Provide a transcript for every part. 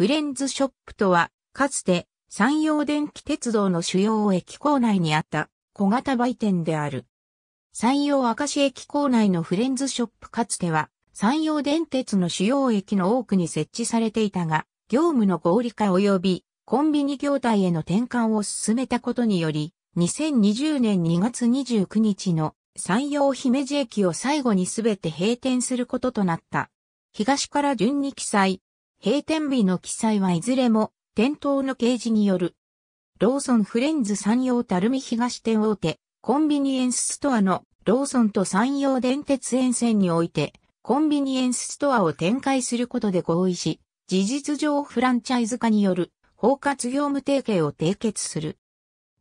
フレンズショップとは、かつて山陽電気鉄道の主要駅構内にあった小型売店である。山陽明石駅構内のフレンズショップかつては山陽電鉄の主要駅の多くに設置されていたが、業務の合理化及びコンビニ業態への転換を進めたことにより、2020年2月29日の山陽姫路駅を最後にすべて閉店することとなった。東から順に記載、閉店日の記載はいずれも店頭の掲示による。ローソンフレンズ山陽たるみ東店大手、コンビニエンスストアのローソンと山陽電鉄沿線において、コンビニエンスストアを展開することで合意し、事実上フランチャイズ化による包括業務提携を締結する。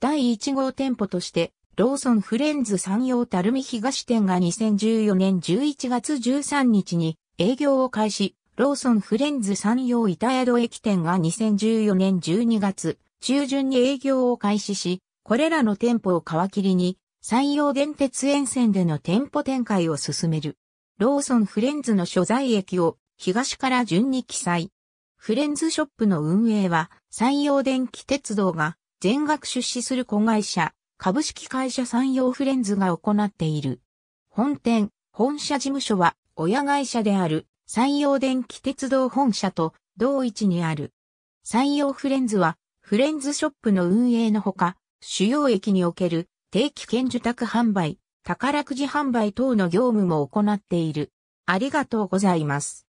第1号店舗として、ローソンフレンズ山陽たるみ東店が2014年11月13日に営業を開始、ローソンフレンズ山陽板宿駅店が2014年12月中旬に営業を開始し、これらの店舗を皮切りに、山陽電鉄沿線での店舗展開を進める。ローソンフレンズの所在駅を東から順に記載。フレンズショップの運営は、山陽電気鉄道が全額出資する子会社、株式会社山陽フレンズが行っている。本店、本社事務所は親会社である山陽電気鉄道本社と同一にある。山陽フレンズは、フレンズショップの運営のほか、主要駅における定期券受託販売、宝くじ販売等の業務も行っている。ありがとうございます。